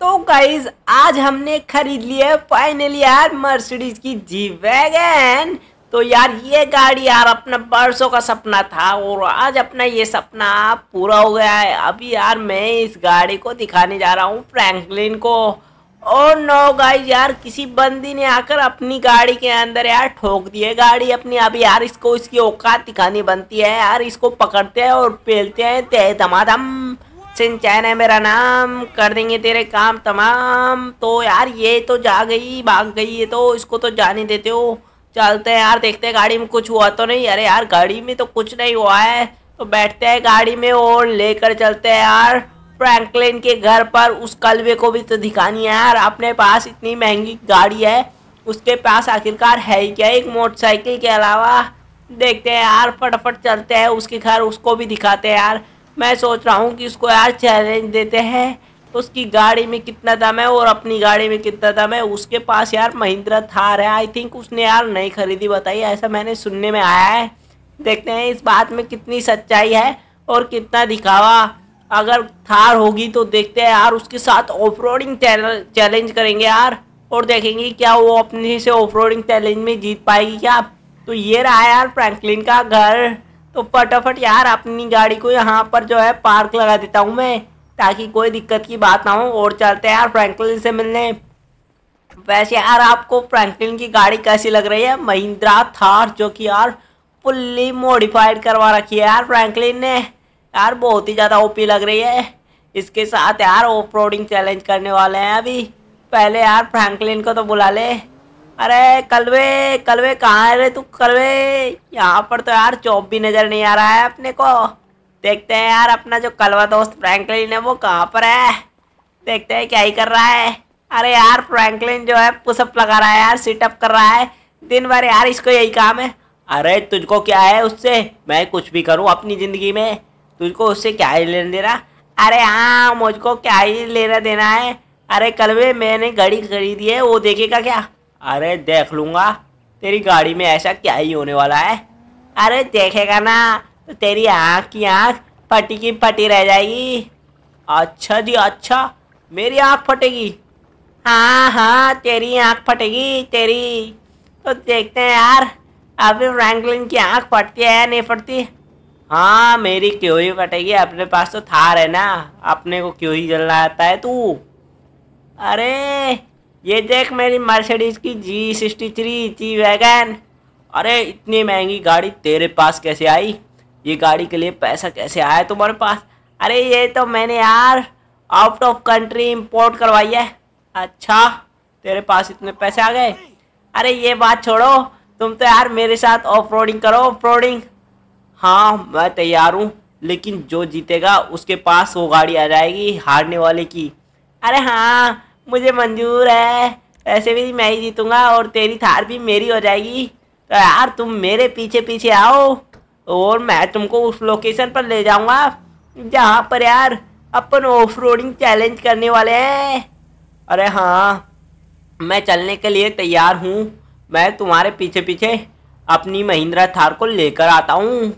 तो गाइज आज हमने खरीद लिया फाइनली यार मर्सिडीज की जी वैगन तो यार ये गाड़ी यार अपना बरसों का सपना था और आज अपना ये सपना पूरा हो गया है अभी यार मैं इस गाड़ी को दिखाने जा रहा हूँ फ्रैंकलिन को और नो गाइज यार किसी बंदी ने आकर अपनी गाड़ी के अंदर यार ठोक दी है गाड़ी अपनी अभी यार इसको इसकी औकात दिखानी बनती है यार इसको पकड़ते हैं और पेलते हैं तय धमाधम सिंचैन है मेरा नाम कर देंगे तेरे काम तमाम तो यार ये तो जा गई भाग गई ये तो इसको तो जाने देते हो चलते हैं यार देखते हैं गाड़ी में कुछ हुआ तो नहीं अरे यार गाड़ी में तो कुछ नहीं हुआ है तो बैठते हैं गाड़ी में और लेकर चलते हैं यार फ्रैंकलिन के घर पर उस कलवे को भी तो दिखानी है यार अपने पास इतनी महंगी गाड़ी है उसके पास आखिरकार है ही क्या एक मोटरसाइकिल के अलावा देखते हैं यार फटाफट चलते हैं उसके घर उसको भी दिखाते हैं यार मैं सोच रहा हूँ कि इसको आज चैलेंज देते हैं उसकी गाड़ी में कितना दम है और अपनी गाड़ी में कितना दम है उसके पास यार महिंद्रा थार है आई थिंक उसने यार नहीं खरीदी बताई ऐसा मैंने सुनने में आया है देखते हैं इस बात में कितनी सच्चाई है और कितना दिखावा अगर थार होगी तो देखते हैं यार उसके साथ ऑफ रोडिंग चैलेंज करेंगे यार और देखेंगे क्या वो अपने से ऑफ रोडिंग चैलेंज में जीत पाएगी क्या तो ये रहा यार फ्रैंकलिन का घर तो फटाफट यार अपनी गाड़ी को यहाँ पर जो है पार्क लगा देता हूँ मैं ताकि कोई दिक्कत की बात ना हो और चलते हैं यार फ्रैंकलिन से मिलने वैसे यार आपको फ्रैंकलिन की गाड़ी कैसी लग रही है महिंद्रा थार जो कि यार फुल्ली मॉडिफाइड करवा रखी है यार फ्रैंकलिन ने यार बहुत ही ज़्यादा ओपी लग रही है इसके साथ यार ऑफ चैलेंज करने वाले हैं अभी पहले यार फ्रैंकलिन को तो बुला ले अरे कलवे कलवे कहाँ है रे तू कलवे यहाँ पर तो यार चौप भी नजर नहीं आ रहा है अपने को देखते हैं यार अपना जो कलवा दोस्त फ्रैंकलिन है वो कहाँ पर है देखते हैं क्या ही कर रहा है अरे यार फ्रैंकलिन जो है पुशअप लगा रहा है यार सिटअप कर रहा है दिन भर यार इसको यही काम है अरे तुझको क्या है उससे मैं कुछ भी करूँ अपनी ज़िंदगी में तुझको उससे क्या ही लेना देना अरे हाँ मुझको क्या ही लेना देना है अरे कलवे मैंने घड़ी खरीदी है वो देखेगा क्या अरे देख लूँगा तेरी गाड़ी में ऐसा क्या ही होने वाला है अरे देखेगा ना तो तेरी आँख की आँख फटी की फटी रह जाएगी अच्छा जी अच्छा मेरी आँख फटेगी हाँ हाँ तेरी आँख फटेगी तेरी तो देखते हैं यार अभी फ्रैंकलिन की आँख फटती है या नहीं फटती हाँ मेरी क्यों ही फटेगी अपने पास तो थार है ना अपने को क्यों ही जलना आता है तू अरे ये देख मेरी मर्सिडीज की G sixty three G wagon अरे इतनी महंगी गाड़ी तेरे पास कैसे आई ये गाड़ी के लिए पैसा कैसे आया तुम्हारे पास अरे ये तो मैंने यार आउट ऑफ कंट्री इंपोर्ट करवाई है अच्छा तेरे पास इतने पैसे आ गए अरे ये बात छोड़ो तुम तो यार मेरे साथ ऑफ रोडिंग करो ऑफ रोडिंग हाँ मैं तैयार हूँ लेकिन जो जीतेगा उसके पास वो गाड़ी आ जाएगी हारने वाले की अरे हाँ मुझे मंजूर है ऐसे भी मैं ही जीतूंगा और तेरी थार भी मेरी हो जाएगी तो यार तुम मेरे पीछे पीछे आओ और मैं तुमको उस लोकेशन पर ले जाऊंगा जहाँ पर यार अपन ऑफ रोडिंग चैलेंज करने वाले हैं अरे हाँ मैं चलने के लिए तैयार हूँ मैं तुम्हारे पीछे पीछे अपनी महिंद्रा थार को लेकर आता हूँ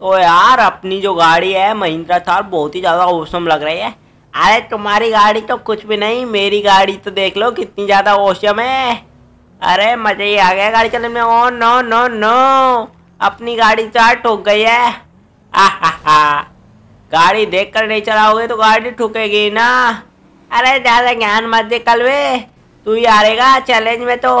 तो यार अपनी जो गाड़ी है महिंद्रा थार बहुत ही ज़्यादा औसम लग रही है अरे तुम्हारी गाड़ी तो कुछ भी नहीं मेरी गाड़ी तो देख लो कितनी ज़्यादा ओशम है अरे मज़ा ही आ गया गाड़ी चलने में ओ नो नो नो अपनी गाड़ी चार तो ठुक गई है आहा गाड़ी देख कर नहीं चलाओगे तो गाड़ी ठुकेगी ना अरे ज़्यादा ज्ञान मत दे कलवे तू ही आएगा चैलेंज में तो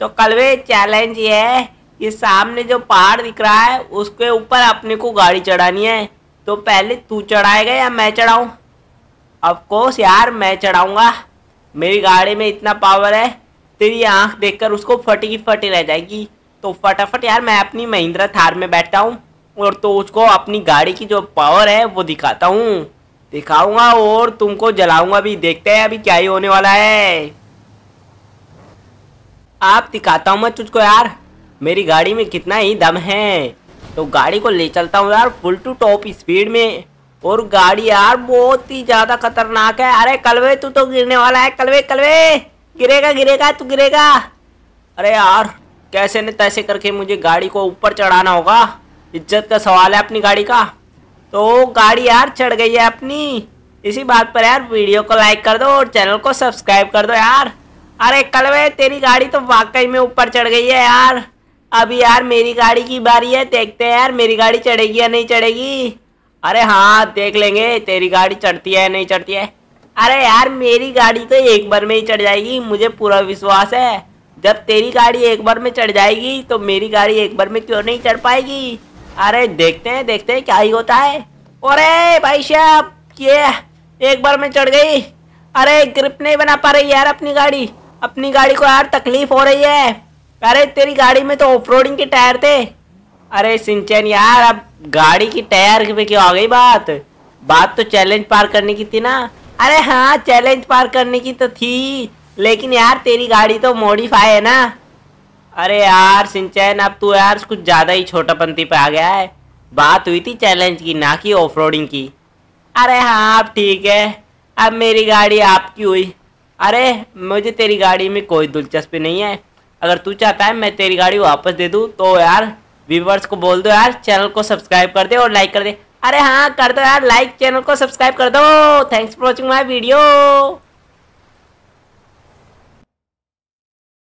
तो कलवे चैलेंज ये है ये सामने जो पहाड़ दिख रहा है उसके ऊपर अपने को गाड़ी चढ़ानी है तो पहले तू चढ़ाएगा या मैं चढ़ाऊँ अफकोर्स यार मैं चढ़ाऊँगा मेरी गाड़ी में इतना पावर है तेरी आंख देखकर उसको फटी की फटी रह जाएगी तो फटाफट यार मैं अपनी महिंद्रा थार में बैठता हूँ और तो उसको अपनी गाड़ी की जो पावर है वो दिखाता हूँ दिखाऊंगा और तुमको जलाऊंगा भी देखते हैं अभी क्या ही होने वाला है आप दिखाता हूँ मैं तुझको यार मेरी गाड़ी में कितना ही दम है तो गाड़ी को ले चलता हूँ यार फुल टू टॉप स्पीड में और गाड़ी यार बहुत ही ज्यादा खतरनाक है अरे कलवे तू तो गिरने वाला है कलवे कलवे गिरेगा गिरेगा तू गिरेगा अरे यार कैसे ने तैसे करके मुझे गाड़ी को ऊपर चढ़ाना होगा इज्जत का सवाल है अपनी गाड़ी का तो गाड़ी यार चढ़ गई है अपनी इसी बात पर यार वीडियो को लाइक कर दो और चैनल को सब्सक्राइब कर दो यार अरे कलवे तेरी गाड़ी तो वाकई में ऊपर चढ़ गई है यार अभी यार मेरी गाड़ी की बारी है देखते हैं यार मेरी गाड़ी चढ़ेगी या नहीं चढ़ेगी अरे हाँ देख लेंगे तेरी गाड़ी चढ़ती है नहीं चढ़ती है अरे यार मेरी गाड़ी तो एक बार में ही चढ़ जाएगी मुझे पूरा विश्वास है जब तेरी गाड़ी एक बार में चढ़ जाएगी तो मेरी गाड़ी एक बार में क्यों नहीं चढ़ पाएगी अरे देखते हैं देखते हैं क्या ही होता है अरे भाई साहब ये एक बार में चढ़ गई अरे ग्रिप नहीं बना पा रही यार अपनी गाड़ी अपनी गाड़ी को यार तकलीफ हो रही है अरे तेरी गाड़ी में तो ऑफ के टायर थे अरे सिंचन यार अब गाड़ी की टायर में क्यों आ गई बात बात तो चैलेंज पार करने की थी ना अरे हाँ चैलेंज पार करने की तो थी लेकिन यार तेरी गाड़ी तो मॉडिफाई है ना अरे यार सिंचन अब तू यार कुछ ज़्यादा ही छोटा पंथी पे आ गया है बात हुई थी चैलेंज की ना कि ऑफ की अरे हाँ अब ठीक है अब मेरी गाड़ी आपकी हुई अरे मुझे तेरी गाड़ी में कोई दिलचस्पी नहीं है अगर तू चाहता है मैं तेरी गाड़ी वापस दे दूँ तो यार व्यूवर्स को बोल दो यार चैनल को सब्सक्राइब कर दे और लाइक कर दे अरे हाँ कर दो यार लाइक चैनल को सब्सक्राइब कर दो thanks for watching my video